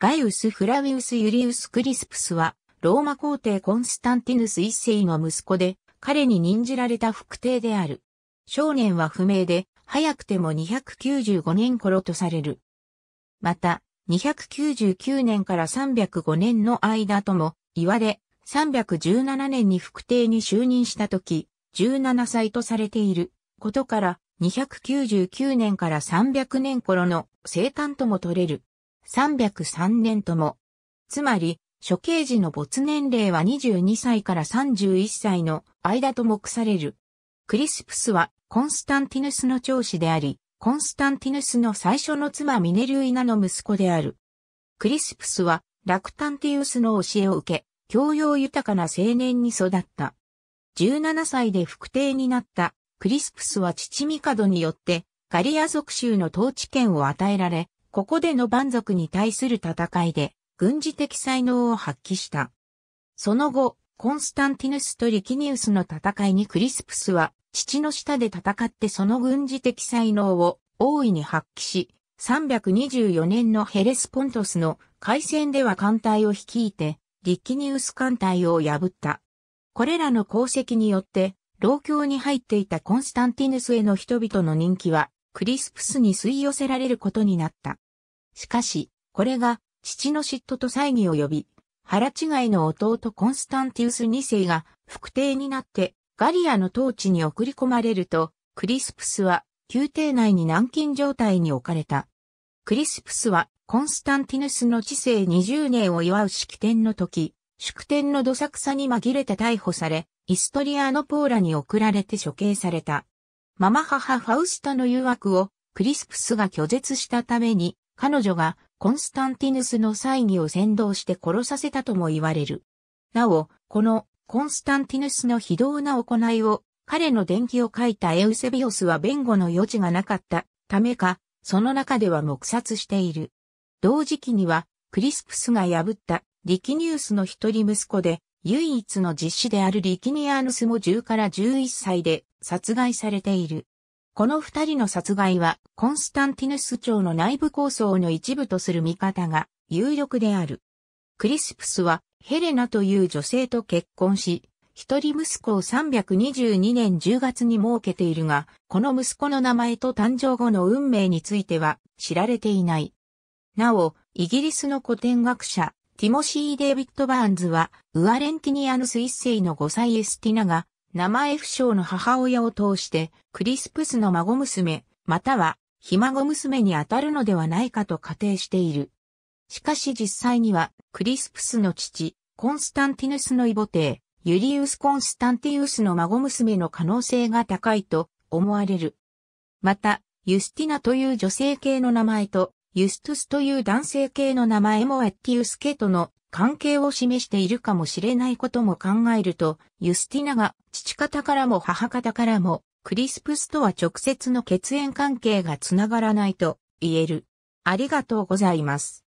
ガイウス・フラウィウス・ユリウス・クリスプスは、ローマ皇帝コンスタンティヌス一世の息子で、彼に任じられた副帝である。少年は不明で、早くても295年頃とされる。また、299年から305年の間とも言われ、317年に副帝に就任した時、17歳とされていることから、299年から300年頃の生誕とも取れる。303年とも。つまり、処刑時の没年齢は22歳から31歳の間と目される。クリスプスはコンスタンティヌスの長子であり、コンスタンティヌスの最初の妻ミネルイナの息子である。クリスプスはラクタンティウスの教えを受け、教養豊かな青年に育った。17歳で副帝になったクリスプスは父ミカドによってガリア属州の統治権を与えられ、ここでの蛮族に対する戦いで軍事的才能を発揮した。その後、コンスタンティヌスとリキニウスの戦いにクリスプスは、父の下で戦ってその軍事的才能を大いに発揮し、324年のヘレスポントスの海戦では艦隊を率いて、リキニウス艦隊を破った。これらの功績によって、老教に入っていたコンスタンティヌスへの人々の人気はクリスプスに吸い寄せられることになった。しかし、これが父の嫉妬と猜疑を呼び、腹違いの弟コンスタンティウス2世が副帝になってガリアの統治に送り込まれると、クリスプスは宮廷内に軟禁状態に置かれた。クリスプスはコンスタンティヌスの治世20年を祝う式典の時、祝典のどさくさに紛れて逮捕され、イストリアのポーラに送られて処刑された。ママ母ファウスタの誘惑をクリスプスが拒絶したために、彼女がコンスタンティヌスの猜疑を先導して殺させたとも言われる。なお、このコンスタンティヌスの非道な行いを彼の伝記を書いたエウセビオスは弁護の余地がなかったためか、その中では黙殺している。同時期には、クリスプスが破ったリキニウスの一人息子で、唯一の実子であるリキニアヌスも10から11歳で殺害されている。この二人の殺害は、コンスタンティヌス朝の内部構想の一部とする見方が有力である。クリスプスは、ヘレナという女性と結婚し、一人息子を322年10月に設けているが、この息子の名前と誕生後の運命については知られていない。なお、イギリスの古典学者、ティモシー・デイビッド・バーンズは、ウアレンティニアヌス一世の5歳エスティナが、名前不詳の母親を通して、クリスプスの孫娘、または、ひ孫娘に当たるのではないかと仮定している。しかし実際には、クリスプスの父、コンスタンティヌスの異母帝、ユリウス・コンスタンティウスの孫娘の可能性が高いと思われる。また、ユスティナという女性系の名前と、ユストゥスという男性系の名前もエッティウス家との関係を示しているかもしれないことも考えると、ユスティナが父方からも母方からも、クリスプスとは直接の血縁関係がつながらないと言える。ありがとうございます。